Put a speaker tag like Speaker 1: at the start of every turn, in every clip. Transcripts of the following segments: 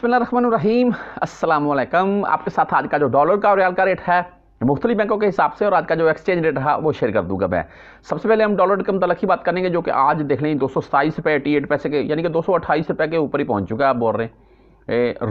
Speaker 1: बसमीम अल्लाम आपके साथ आज का जो डॉलर का और रियाल का रेट है मुख्तलि बैंकों के हिसाब से और आज का जो एक्सचेंज रेट रहा वो शेयर कर दूंगा मैं सबसे पहले हम डॉलर के मतलब ही बात करेंगे जो कि आज देख लें दो सौ सताईस रुपये एटी एट पैसे के यानी कि दो सौ अट्ठाईस रुपये के ऊपर ही पहुँच चुका है आप बोल रहे हैं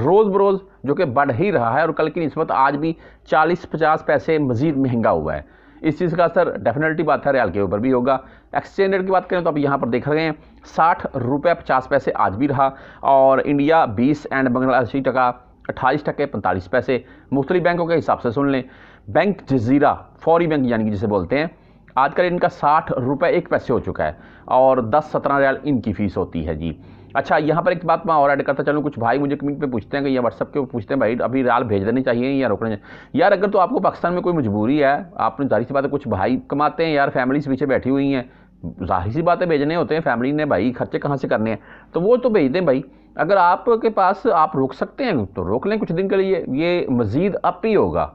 Speaker 1: रोज़ बरोज़ जो कि बढ़ ही रहा है और कल की नस्बत आज भी चालीस पचास पैसे मजीद महंगा हुआ है इस चीज़ का असर डेफिनेटली बात है रियाल के ऊपर भी होगा एक्सचेंज रेट की बात करें तो आप यहाँ पर देख रहे हैं साठ रुपये पचास पैसे आज भी रहा और इंडिया बीस एंड बांग्लादेशी टका अट्ठाईस टके पैंतालीस पैसे मुख्तलि बैंकों के हिसाब से सुन लें बैंक जजीरा फौरी बैंक यानी कि जिसे बोलते हैं आज कल इनका साठ रुपये एक पैसे हो चुका है और दस सत्रह रियाल इनकी फ़ीस होती है जी अच्छा यहाँ पर एक बात मैं और ऐड करता चलूँ कुछ भाई मुझे कमेंट पे पूछते हैं कि या व्हाट्सअप के पूछते हैं भाई अभी रियाल भेज देने चाहिए या रोकने चाहिए यार अगर तो आपको पाकिस्तान में कोई मजबूरी है आपने जारी सी बात है कुछ भाई कमाते हैं यार फैमिलीज पीछे बैठी हुई हैं जाहिर सी बातें भेजने होते हैं फैमिली ने भाई खर्चे कहाँ से करने हैं तो वो तो भेज दें भाई अगर आपके पास आप रोक सकते हैं तो रोक लें कुछ दिन के लिए ये मज़ीद अप ही होगा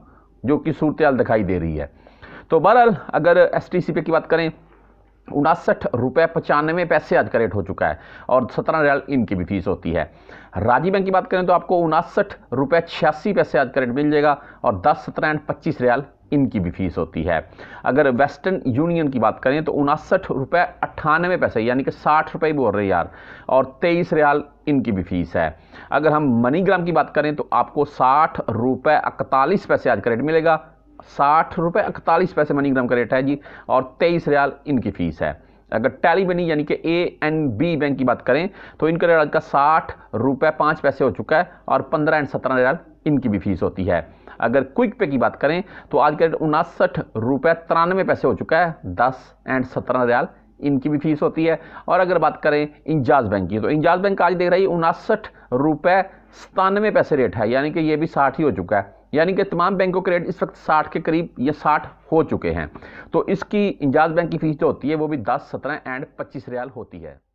Speaker 1: जो कि सूरत दिखाई दे रही है तो बहरहाल अगर एस टी सी पे की बात करें उनासठ रुपये पचानवे पैसे आज का रेट हो चुका है और सत्रह रियाल इनकी भी फीस होती है राजी बैंक की बात करें तो आपको उनासठ रुपये छियासी पैसे आज का रेट मिल जाएगा और दस सत्रह एंड पच्चीस रियाल इनकी भी फीस होती है अगर वेस्टर्न यूनियन की बात करें तो उनासठ रुपये अट्ठानवे पैसे यानी कि साठ रुपये बोल रहे यार और तेईस रियाल इनकी भी फीस है अगर हम मनीग्राम की बात करें तो आपको साठ रुपये इकतालीस पैसे आज का रेट मिलेगा साठ रुपये इकतालीस पैसे मनीग्राम का रेट है जी और तेईस रियाल इनकी फीस है अगर टैली बनी यानी कि ए एंड बी बैंक की बात करें तो इनका रेट आज का साठ रुपये पाँच पैसे हो चुका है और पंद्रह एंड सत्रह रियाल इनकी भी फीस होती है अगर क्विक पे की बात करें तो आज का रेट उनासठ रुपये तिरानवे पैसे हो चुका है दस एंड सत्रह रियाल इनकी भी फीस होती है और अगर बात करें इंजाज बैंक की तो इंजाज बैंक आज देख रही है उनासठ रुपये सतानवे पैसे रेट है यानी कि ये भी साठ ही हो चुका है यानी कि तमाम बैंकों के रेट इस वक्त साठ के करीब ये साठ हो चुके हैं तो इसकी इंजाज बैंक की फ़ीस जो होती है वो भी दस सत्रह एंड पच्चीस रियाल होती है